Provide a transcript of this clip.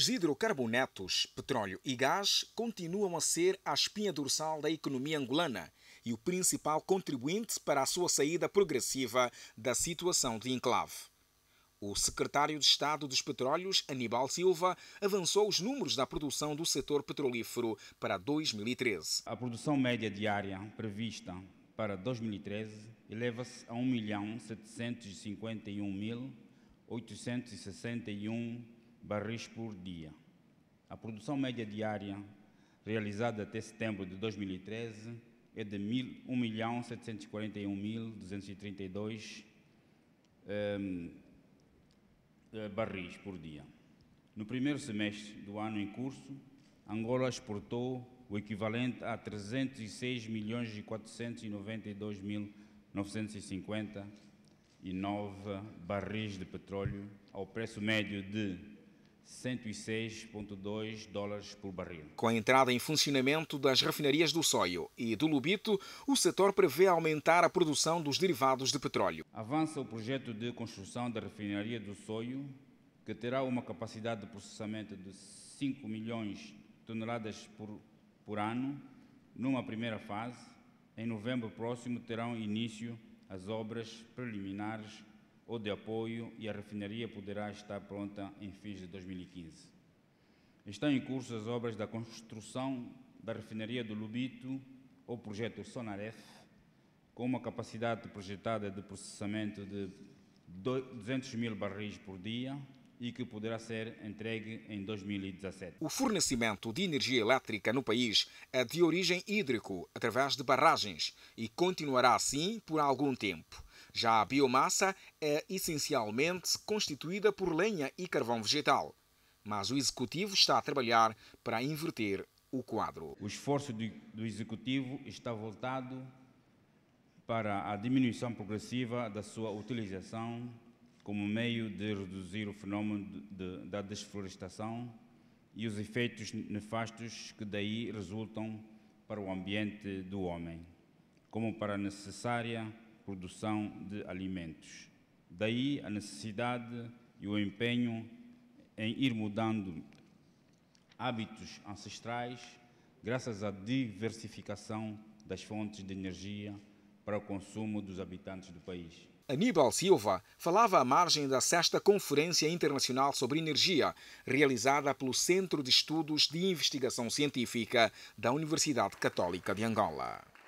Os hidrocarbonetos, petróleo e gás continuam a ser a espinha dorsal da economia angolana e o principal contribuinte para a sua saída progressiva da situação de enclave. O secretário de Estado dos Petróleos, Aníbal Silva, avançou os números da produção do setor petrolífero para 2013. A produção média diária prevista para 2013 eleva-se a 1.751.861 barris por dia. A produção média diária realizada até setembro de 2013 é de 1.741.232 um, barris por dia. No primeiro semestre do ano em curso, Angola exportou o equivalente a 306 milhões 492 mil 959 barris de petróleo ao preço médio de 106,2 dólares por barril. Com a entrada em funcionamento das refinarias do Soio e do Lubito, o setor prevê aumentar a produção dos derivados de petróleo. Avança o projeto de construção da refinaria do Soio, que terá uma capacidade de processamento de 5 milhões de toneladas por, por ano, numa primeira fase. Em novembro próximo terão início as obras preliminares ou de apoio e a refinaria poderá estar pronta em fins de 2015. Estão em curso as obras da construção da refinaria do Lubito, ou projeto Sonaref, com uma capacidade projetada de processamento de 200 mil barris por dia e que poderá ser entregue em 2017. O fornecimento de energia elétrica no país é de origem hídrico através de barragens e continuará assim por algum tempo. Já a biomassa é essencialmente constituída por lenha e carvão vegetal, mas o Executivo está a trabalhar para inverter o quadro. O esforço do Executivo está voltado para a diminuição progressiva da sua utilização como meio de reduzir o fenômeno de, de, da desflorestação e os efeitos nefastos que daí resultam para o ambiente do homem, como para a necessária produção de alimentos. Daí a necessidade e o empenho em ir mudando hábitos ancestrais, graças à diversificação das fontes de energia para o consumo dos habitantes do país. Aníbal Silva falava à margem da sexta Conferência Internacional sobre Energia, realizada pelo Centro de Estudos de Investigação Científica da Universidade Católica de Angola.